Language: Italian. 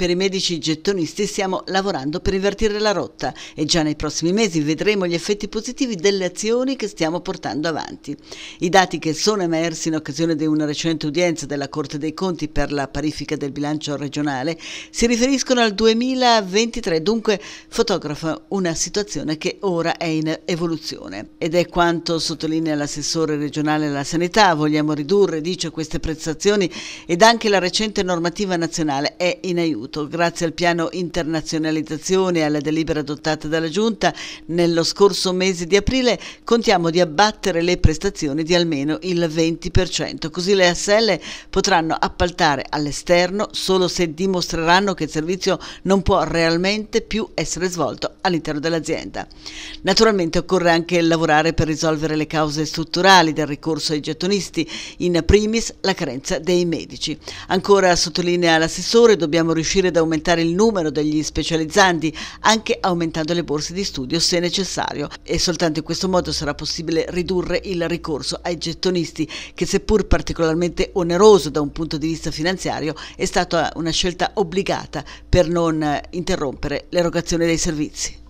Per i medici gettonisti stiamo lavorando per invertire la rotta e già nei prossimi mesi vedremo gli effetti positivi delle azioni che stiamo portando avanti. I dati che sono emersi in occasione di una recente udienza della Corte dei Conti per la parifica del bilancio regionale si riferiscono al 2023, dunque fotografa una situazione che ora è in evoluzione. Ed è quanto sottolinea l'assessore regionale alla sanità, vogliamo ridurre, dice, queste prestazioni ed anche la recente normativa nazionale è in aiuto cresciuto grazie al piano internazionalizzazione e alla delibera adottata dalla Giunta nello scorso mese di aprile contiamo di abbattere le prestazioni di almeno il 20%, così le ASL potranno appaltare all'esterno solo se dimostreranno che il servizio non può realmente più essere svolto all'interno dell'azienda. Naturalmente occorre anche lavorare per risolvere le cause strutturali del ricorso ai gettonisti, in primis la carenza dei medici. Ancora sottolinea l'assessore, dobbiamo riuscire riuscire ad aumentare il numero degli specializzanti, anche aumentando le borse di studio se necessario. E soltanto in questo modo sarà possibile ridurre il ricorso ai gettonisti, che seppur particolarmente oneroso da un punto di vista finanziario, è stata una scelta obbligata per non interrompere l'erogazione dei servizi.